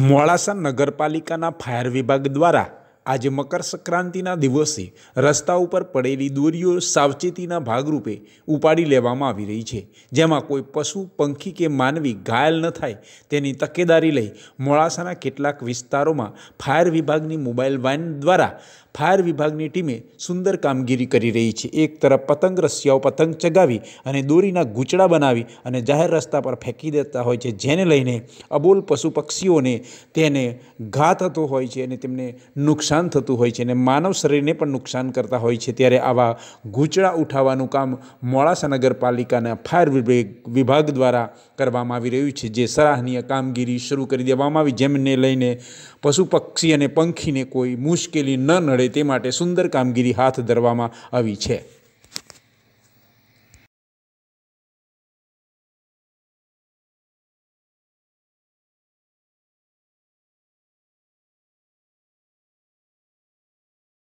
મોડાસા નગરપાલિકાના ફાયર વિભાગ દ્વારા આજે મકર સંક્રાંતિના દિવસે રસ્તા ઉપર પડેલી દોરીઓ સાવચેતીના ભાગરૂપે ઉપાડી લેવામાં આવી રહી છે જેમાં કોઈ પશુ પંખી કે માનવી ઘાયલ ન થાય તેની તકેદારી લઈ મોડાસાના કેટલાક વિસ્તારોમાં ફાયર વિભાગની મોબાઈલ વાન દ્વારા ફાયર વિભાગની ટીમે સુંદર કામગીરી કરી રહી છે એક તરફ પતંગ રસિયાઓ પતંગ ચગાવી અને દોરીના ગૂંચડા બનાવી અને જાહેર રસ્તા પર ફેંકી દેતા હોય છે જેને લઈને અબોલ પશુ પક્ષીઓને તેને ઘા થતો હોય છે અને તેમને નુકસાન થતું હોય છે અને માનવ શરીરને પણ નુકસાન કરતા હોય છે ત્યારે આવા ગૂંચડા ઉઠાવવાનું કામ મોડાસા નગરપાલિકાના ફાયર વિભાગ દ્વારા કરવામાં આવી રહ્યું છે જે સરાહનીય કામગીરી શરૂ કરી દેવામાં આવી જેમને લઈને પશુ પક્ષી અને પંખીને કોઈ મુશ્કેલી ન નડે રહે તે માટે સુંદર કામગીરી હાથ ધરવામાં આવી છે